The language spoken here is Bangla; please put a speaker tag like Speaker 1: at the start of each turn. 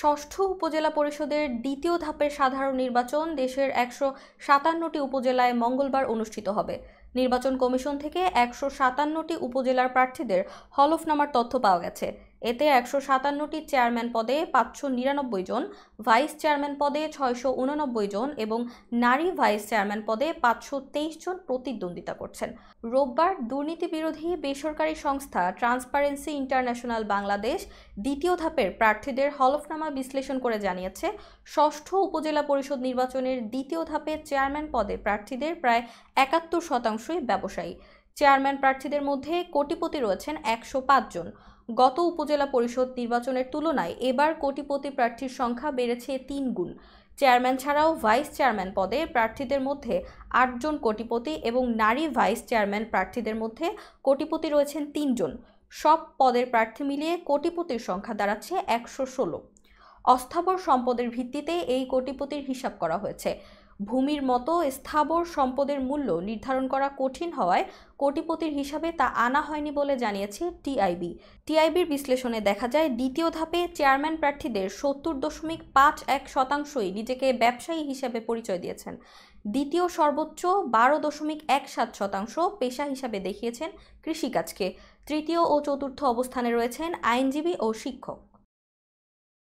Speaker 1: ষষ্ঠ উপজেলা পরিষদের দ্বিতীয় ধাপের সাধারণ নির্বাচন দেশের একশো সাতান্নটি উপজেলায় মঙ্গলবার অনুষ্ঠিত হবে নির্বাচন কমিশন থেকে একশো সাতান্নটি উপজেলার প্রার্থীদের হলফনামার তথ্য পাওয়া গেছে এতে একশো সাতান্নটি চেয়ারম্যান পদে পাঁচশো নিরানব্বই জন ভাইস চেয়ারম্যান পদে ছয়শো উননব্বই জন এবং নারী ভাইস চেয়ারম্যান পদে পাঁচশো তেইশ জন প্রতিদ্বন্দ্বিতা করছেন রোববার দুর্নীতি বিরোধী বেসরকারি সংস্থা ট্রান্সপারেন্সি ইন্টারন্যাশনাল বাংলাদেশ দ্বিতীয় ধাপের প্রার্থীদের হলফনামা বিশ্লেষণ করে জানিয়েছে ষষ্ঠ উপজেলা পরিষদ নির্বাচনের দ্বিতীয় ধাপে চেয়ারম্যান পদে প্রার্থীদের প্রায় একাত্তর শতাংশই ব্যবসায়ী চেয়ারম্যান প্রার্থীদের মধ্যে কোটিপতি রয়েছেন একশো জন গত উপজেলা পরিষদ নির্বাচনের তুলনায় এবার কোটিপতি প্রার্থীর সংখ্যা বেড়েছে তিন গুণ চেয়ারম্যান ছাড়াও ভাইস চেয়ারম্যান পদে প্রার্থীদের মধ্যে আটজন কোটিপতি এবং নারী ভাইস চেয়ারম্যান প্রার্থীদের মধ্যে কোটিপতি রয়েছেন তিনজন সব পদের প্রার্থী মিলিয়ে কোটিপতির সংখ্যা দাঁড়াচ্ছে একশো ষোলো অস্থাবর সম্পদের ভিত্তিতে এই কোটিপতির হিসাব করা হয়েছে ভূমির মতো স্থাবর সম্পদের মূল্য নির্ধারণ করা কঠিন হওয়ায় কোটিপতির হিসাবে তা আনা হয়নি বলে জানিয়েছে টিআইবি টিআইবির বিশ্লেষণে দেখা যায় দ্বিতীয় ধাপে চেয়ারম্যান প্রার্থীদের সত্তর দশমিক পাঁচ এক শতাংশই নিজেকে ব্যবসায়ী হিসাবে পরিচয় দিয়েছেন দ্বিতীয় সর্বোচ্চ বারো দশমিক এক সাত শতাংশ পেশা হিসাবে দেখিয়েছেন কৃষিকাজকে তৃতীয় ও চতুর্থ অবস্থানে রয়েছেন আইনজীবী ও শিক্ষক